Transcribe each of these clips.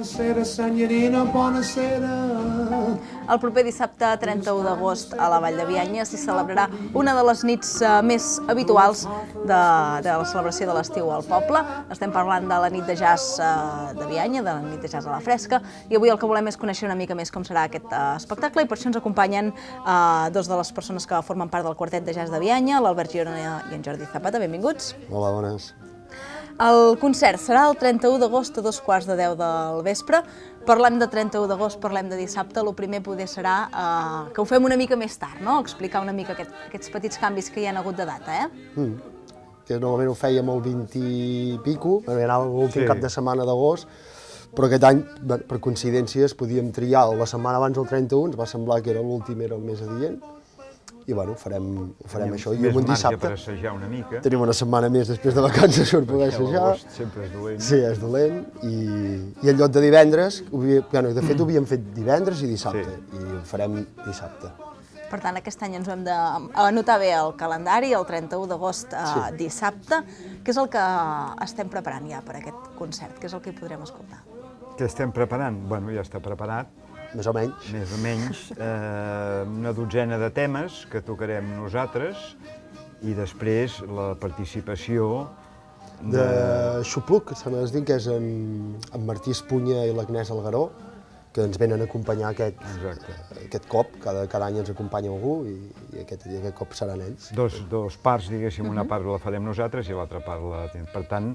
Buonasera, senyorina, buonasera. El proper dissabte 31 d'agost a la Vall de Bianya s'hi celebrarà una de les nits eh, més habituals de, de la celebració de l'estiu al poble. Estem parlant de la nit de jazz eh, de Bianya, de la nit de jazz a la fresca, i avui el que volem és conèixer una mica més com serà aquest eh, espectacle i per això ens acompanyen eh, dos de les persones que formen part del quartet de jazz de Bianya, l'Albert Girona i en Jordi Zapata. Benvinguts. Hola, bones. El concert serà el 31 d'agost a dos quarts de 10 del vespre. Parlem de 31 d'agost, parlem de dissabte. El primer poder serà eh, que ho fem una mica més tard, no? explicar una mica aquest, aquests petits canvis que hi ha hagut de data. Eh? Mm. Que normalment ho fèiem el 20 i pico, anava l'últim sí. cap de setmana d'agost, però aquest any, per coincidències, podíem triar la setmana abans del 31, ens va semblar que era l'últim, era el més adient, i bueno, farem, ho farem això. I un dissabte... per una mica. Tenim una setmana més després de vacances per poder assajar. sempre és dolent. Sí, és dolent. I, i en lloc de divendres, havia, bueno, de fet ho havíem fet divendres i dissabte, sí. i ho farem dissabte. Per tant, aquest any ens hem d'anotar bé el calendari, el 31 d'agost eh, sí. dissabte, que és el que estem preparant ja per aquest concert, que és el que podrem escoltar. Què estem preparant? Bueno, ja està preparat, més o menys. Més o menys. Eh, una dotzena de temes que tocarem nosaltres i després la participació de... de Xupluc, se n'es diu que és en, en Martí Espunya i l'Agnès Algaró, que ens venen a acompanyar aquest, Exacte. aquest cop. Cada, cada any ens acompanya algú i, i, aquest, i aquest cop seran ells. Dos, dos parts, diguéssim, uh -huh. una part la farem nosaltres i l'altra part la... Per tant,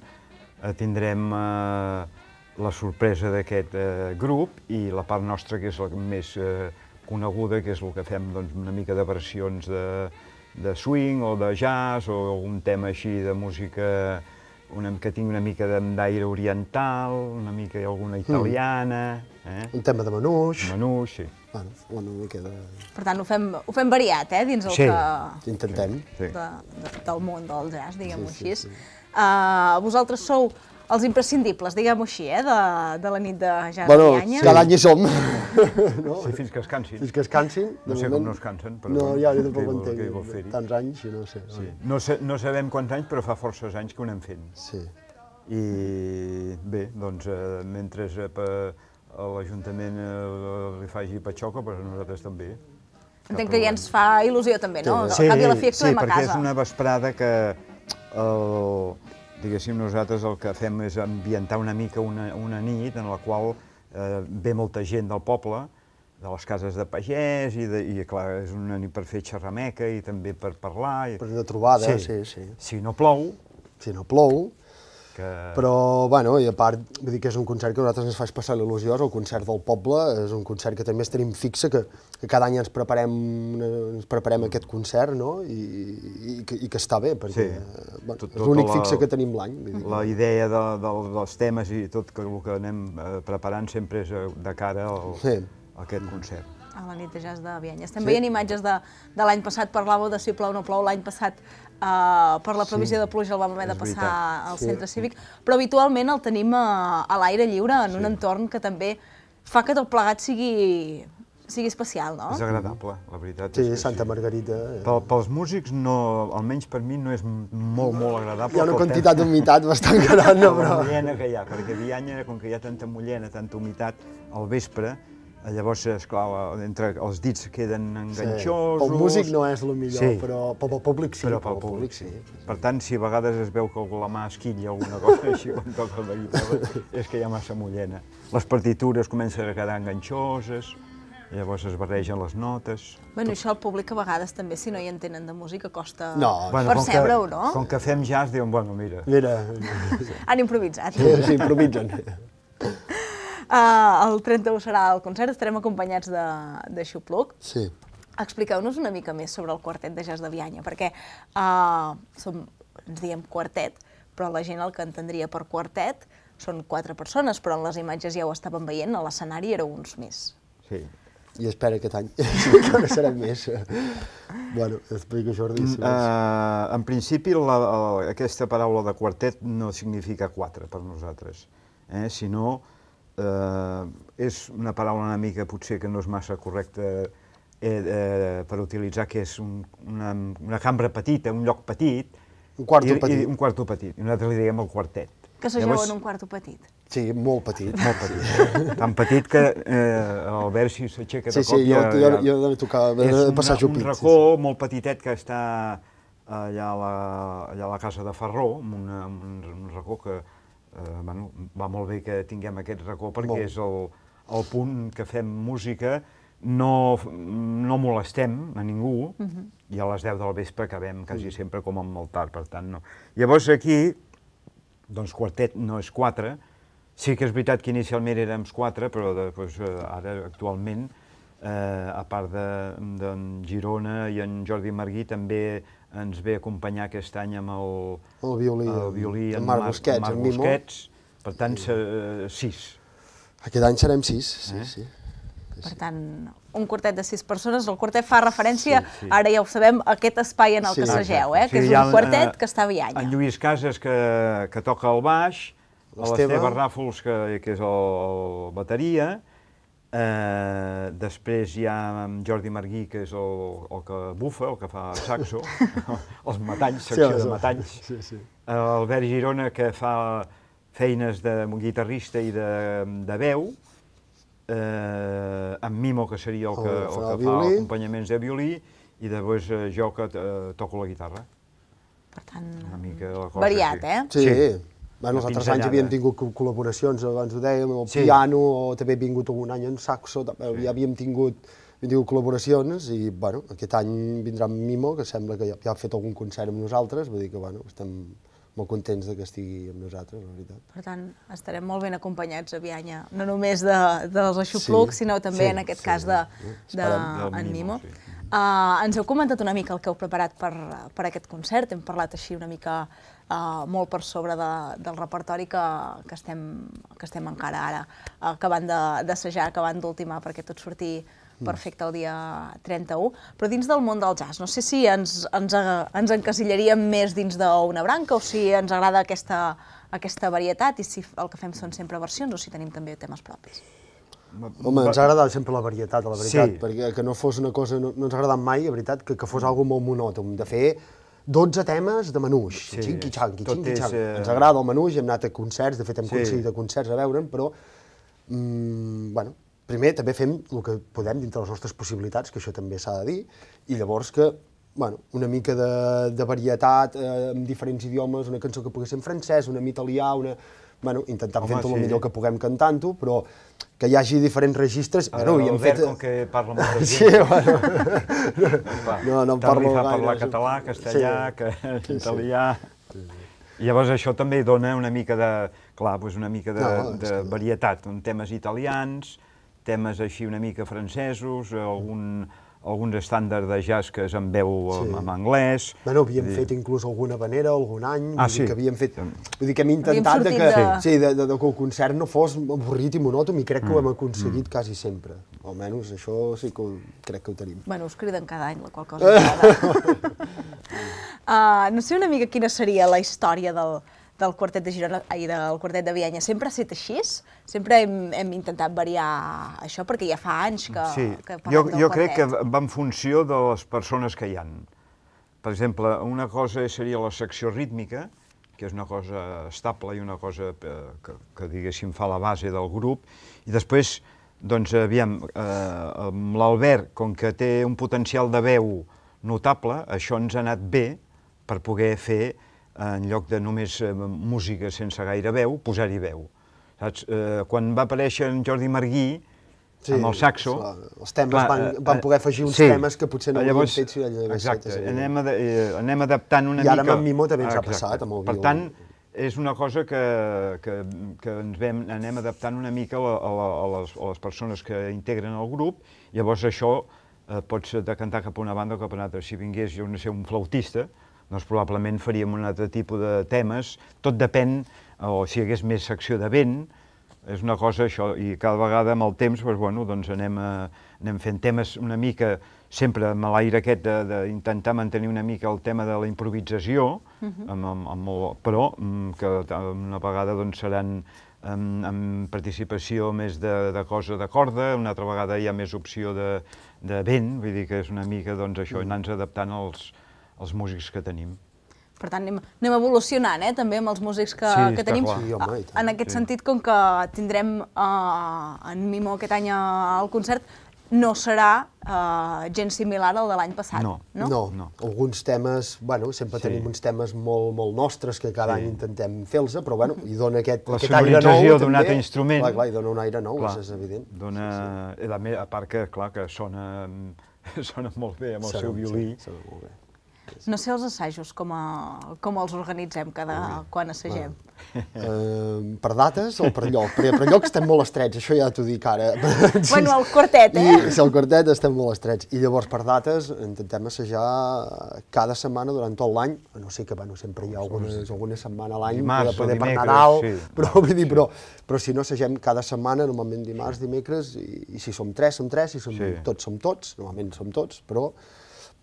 eh, tindrem... Eh, la sorpresa d'aquest eh, grup i la part nostra que és la més eh, coneguda, que és el que fem doncs, una mica de versions de, de swing o de jazz o algun tema així de música una, que tingui una mica d'aire oriental, una mica alguna hmm. italiana... Mm. Eh? Un tema de menuix... Menuix, sí. Bueno, una mica de... Per tant, ho fem, ho fem variat, eh?, dins el sí. que... intentem. Sí, sí. De, de, del món del jazz, diguem-ho sí, sí, així. Sí. Uh, vosaltres sou els imprescindibles, diguem-ho així, eh, de, de la nit de Jan bueno, Canyanya. Cada any hi som. no? Sí, fins que es cansin. Fins que es cansin. No sé moment... com no es cansen, però... No, ja, jo tampoc ho entenc. Tants anys, no sé. Sí. No, sé, no sabem quants anys, però fa forces anys que ho anem fent. Sí. I bé, doncs, eh, mentre eh, l'Ajuntament eh, li faci patxoca, però nosaltres també. Entenc que ja ens fa il·lusió també, no? Sí, a la fi sí, a casa. Sí, perquè és una vesprada que el, Diguéssim, nosaltres el que fem és ambientar una mica una, una nit en la qual eh, ve molta gent del poble, de les cases de pagès, i, de, i clar, és una nit per fer xerrameca i també per parlar. I... Per una trobada, sí. sí, sí. Si no plou... Si no plou, que... Però, bueno, i a part, vull dir que és un concert que a nosaltres ens fa passar l'il·lusió, és el concert del poble, és un concert que també tenim fixa, que, que cada any ens preparem, ens preparem aquest concert, no?, i, i, i, que, i que està bé, perquè sí. Eh, bueno, tot, tot és tota l'únic fixa que tenim l'any. La idea de, de, dels temes i tot que, el que anem eh, preparant sempre és eh, de cara al, sí. a aquest concert a la nit de jazz de Vienya. Estem sí. veient imatges de, de l'any passat, parlàveu de si plou o no plou, l'any passat Uh, per la provisió sí, de pluja el vam haver de passar veritat. al sí. centre cívic, però habitualment el tenim a, eh, a l'aire lliure, en sí. un entorn que també fa que tot plegat sigui sigui especial, no? És agradable, la veritat. Sí, és Santa Margarita. Sí. Eh. Pel, pels músics, no, almenys per mi, no és molt, molt agradable. Hi ha una quantitat d'humitat bastant gran, no? Però... La mullena que hi ha, perquè Vianya, com que hi ha tanta mullena, tanta humitat, al vespre, Eh, llavors, esclar, entre els dits queden enganxosos... Sí. Pel músic no és el millor, sí. però pel, pel públic sí. Però pel, pel públic, sí. sí. Per tant, si a vegades es veu que la mà esquilla alguna cosa així quan toca la guitarra, és que hi ha massa mullena. Les partitures comencen a quedar enganxoses, llavors es barregen les notes... Bueno, tot... això el públic a vegades també, si no hi entenen de música, costa no, bueno, percebre-ho, no? Com que fem jazz, diuen, bueno, mira... Mira... Han improvisat. sí, improvisen. Uh, el 31 serà el concert, estarem acompanyats de, de Xupluc. Sí. Expliqueu-nos una mica més sobre el quartet de jazz de Vianya, perquè uh, som, ens diem quartet, però la gent el que entendria per quartet són quatre persones, però en les imatges ja ho estàvem veient, a l'escenari era uns més. Sí, i espera aquest any, que no serem més. bueno, explico Jordi. Si uh, en principi, la, la, aquesta paraula de quartet no significa quatre per nosaltres, eh? sinó eh, és una paraula una mica potser que no és massa correcta eh, eh, per utilitzar, que és un, una, una cambra petita, un lloc petit. Un quarto i, petit. I, un quarto petit. I nosaltres li diem el quartet. Que s'ajeu en un quarto petit. Sí, molt petit, molt petit. Sí. Tan petit que eh, l'Albert si s'aixeca sí, de cop... Sí, sí, jo, jo, jo, jo de tocar, de passar una, jupit. És un racó sí, sí. molt petitet que està allà a la, allà a la casa de Ferró, amb una, un, un racó que eh, bueno, va molt bé que tinguem aquest racó perquè molt. és el, el punt que fem música, no, no molestem a ningú uh mhm. -huh. i a les 10 del vespre acabem quasi uh -huh. sempre com amb el tard, per tant no. Llavors aquí, doncs quartet no és quatre, sí que és veritat que inicialment érem quatre, però de, doncs, eh, ara actualment, eh, a part de, de Girona i en Jordi Marguí, també ens ve a acompanyar aquest any amb el, el violí, el violí en, amb Marc Busquets, Marc Busquets, en Busquets per tant, sí. Eh, sis. Aquest any serem sis, sí, eh? sí. Per tant, un quartet de sis persones, el quartet fa referència, sí, sí. ara ja ho sabem, a aquest espai en el sí, que segeu, eh? Sí, que és un quartet en, eh, que està a Vianya. En Lluís Casas, que, que toca el baix, l'Esteve Ràfols, que, que és el, el bateria, Eh, després hi ha Jordi Marguí, que és el, el que bufa, el que fa el saxo, els metalls, secció sí, de metalls. Sí, sí. Albert Girona, que fa feines de guitarrista i de, de veu, eh, amb Mimo, que seria el que, el, el que fa acompanyaments de violí, i després eh, jo que eh, toco la guitarra. Per tant, Una mica la cosa, variat, sí. eh? Sí, sí. Bé, els altres anys havíem tingut col·laboracions, abans ho dèiem, el sí. piano, o també he vingut un any en saxo, també, sí. ja havíem tingut, havíem tingut col·laboracions i, bueno, aquest any vindrà en Mimo, que sembla que ja, ja ha fet algun concert amb nosaltres, vull dir que, bueno, estem molt contents de que estigui amb nosaltres, la veritat. Per tant, estarem molt ben acompanyats a Bianya, no només de, dels aixoplucs, sí, sinó també, sí, en aquest sí, cas, de, sí. de, de, en Mimo. Mimo sí. Uh, ens heu comentat una mica el que heu preparat per, per aquest concert, hem parlat així una mica uh, molt per sobre de, del repertori que, que, estem, que estem encara ara uh, eh, acabant d'assajar, acabant d'ultimar perquè tot sortir mm. perfecte el dia 31, però dins del món del jazz, no sé si ens, ens, ens encasillaríem més dins d'una branca o si ens agrada aquesta, aquesta varietat i si el que fem són sempre versions o si tenim també temes propis. Home, ens ha agradat sempre la varietat, la veritat, sí. perquè que no fos una cosa, no, no ens ha agradat mai, la veritat, que, que fos algo molt monòtom, de fer 12 temes de menús, sí. xinqui xang, xinqui és, Eh... Ens agrada el menús, hem anat a concerts, de fet hem sí. aconseguit de concerts a veure'n, però, mm, bueno, primer també fem el que podem dintre les nostres possibilitats, que això també s'ha de dir, i llavors que bueno, una mica de, de varietat eh, en diferents idiomes, una cançó que pogués ser en francès, una en italià, una bueno, intentant fer-ho sí. el millor que puguem cantant-ho, però que hi hagi diferents registres... Ara, bueno, i hem fet... com que parla de gent... Sí, bueno... no, no en parlo gaire. fa parlar català, castellà, sí. que... italià... Sí, sí. I llavors això també dona una mica de, clar, doncs una mica de, no, de que... varietat, temes italians, temes així una mica francesos, algun, alguns estàndards de jazz que es en veu sí. en anglès. Bueno, havíem fet inclús alguna vanera algun any, ah, vull sí. dir que havíem fet... Vull dir que hem intentat de que, de... Sí, de, de, de, que el concert no fos avorrit i monòtom i crec que mm. ho hem aconseguit mm. quasi sempre. Almenys això sí que ho, crec que ho tenim. Bueno, us criden cada any la qual cosa. uh, no sé una mica quina seria la història del, del quartet de Girona i del quartet de Vianya sempre ha estat així? Sempre hem, hem intentat variar això perquè ja fa anys que, sí. que parlem jo, del jo quartet. Jo crec que va en funció de les persones que hi han. Per exemple, una cosa seria la secció rítmica, que és una cosa estable i una cosa eh, que, que diguéssim, fa la base del grup. I després, doncs, aviam, eh, amb l'Albert, com que té un potencial de veu notable, això ens ha anat bé per poder fer en lloc de només eh, música sense gaire veu, posar-hi veu. Saps? Eh, quan va aparèixer en Jordi Marguí, sí, amb el saxo... Clar, els temes clar, van, eh, van eh, poder afegir uns sí, temes que potser no llavors, fet si allò havia Exacte, fet, anem, ad anem adaptant una mica... I ara mica... amb Mimó també ens ha passat, amb el Per tant, és una cosa que, que, que ens vam, anem adaptant una mica a, a, a, les, a les persones que integren el grup, llavors això eh, pots decantar cap a una banda o cap a una altra. Si vingués, jo no sé, un flautista, doncs probablement faríem un altre tipus de temes, tot depèn, o si hi hagués més secció de vent, és una cosa això, i cada vegada amb el temps doncs, bueno, doncs anem, a, eh, anem fent temes una mica, sempre amb l'aire aquest d'intentar mantenir una mica el tema de la improvisació, uh mhm. -huh. amb, amb, amb el, però mm, que una vegada doncs, seran amb, amb participació més de, de cosa de corda, una altra vegada hi ha més opció de, de vent, vull dir que és una mica doncs, això, mhm. anar-nos adaptant als, els músics que tenim. Per tant, anem, anem evolucionant, eh, també, amb els músics que, sí, que tenim. Clar. Sí, home, ah, en aquest sí. sentit, com que tindrem eh, en Mimo aquest any eh, al concert, no serà eh, gens similar al de l'any passat, no? No. no? no, alguns temes, bueno, sempre sí. tenim uns temes molt, molt nostres que cada sí. any intentem fer-los, eh, però bueno, mhm. i dona aquest, la aquest aire nou. La d'un altre instrument. Clar, clar, i dona un aire nou, clar, és evident. Dona, sí, sí. Eh, a part que, clar, que sona, sona molt bé amb el seu violí. Sí, sona molt bé no sé els assajos com, a, com els organitzem cada, quan assagem. Uh, per dates o per lloc? Per, per lloc estem molt estrets, això ja t'ho dic ara. Bueno, el quartet, eh? I, sí, el quartet estem molt estrets. I llavors per dates intentem assajar cada setmana durant tot l'any, no sé que bueno, sempre hi ha algunes, alguna setmana a l'any per poder per Nadal, sí. però, vull dir, però, però si no assagem cada setmana, normalment dimarts, dimecres, i, i si som tres, som tres, si som sí. tots, som tots, normalment som tots, però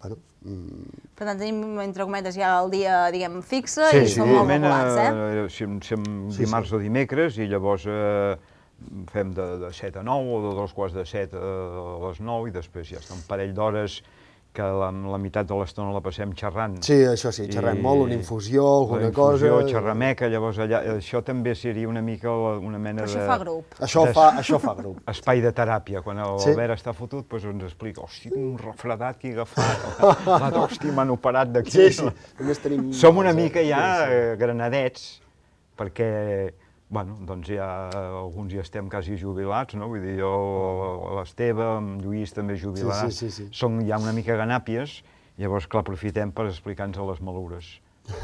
bueno, Mm. Per tant, tenim, entre cometes, ja el dia, diguem, fixe sí, i sí. som molt populats, eh? eh? Si, si dimarts sí, sí. o dimecres i llavors eh, fem de, de 7 a 9 o de dos quarts de 7 eh, a les 9 i després ja està un parell d'hores que la, la meitat de l'estona la passem xerrant. Sí, això sí, xerrem I, molt, una infusió, alguna cosa... Una infusió, xerrameca, llavors allà... Això també seria una mica una mena això de... Això fa grup. Això, de, fa, això fa grup. Espai de teràpia, quan el sí. Albert està fotut, doncs ens explica, hosti, un refredat que he agafat, la d'hosti m'han operat d'aquí. Sí, sí, només tenim... Som una mica ja sí, sí. Eh, granadets, perquè bueno, doncs ja alguns ja estem quasi jubilats, no? Vull dir, jo, l'Esteve, en Lluís també jubilat, sí, sí, sí, sí. som ja una mica ganàpies, llavors, clar, aprofitem per explicar-nos les malures.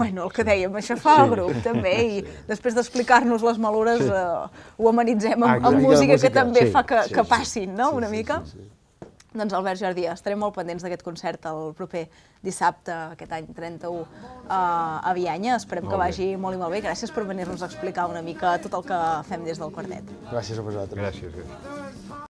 Bueno, el que dèiem, això fa sí. el grup, també, i sí. després d'explicar-nos les malures sí. eh, ho amenitzem amb, amb música, música que també sí. fa que, sí, que passin, no?, sí, una mica. Sí, sí, sí doncs Albert Jardí, estarem molt pendents d'aquest concert el proper dissabte, aquest any 31, eh, a Vianya. Esperem que vagi molt i molt bé. Gràcies per venir-nos a explicar una mica tot el que fem des del quartet. Gràcies a vosaltres. gràcies.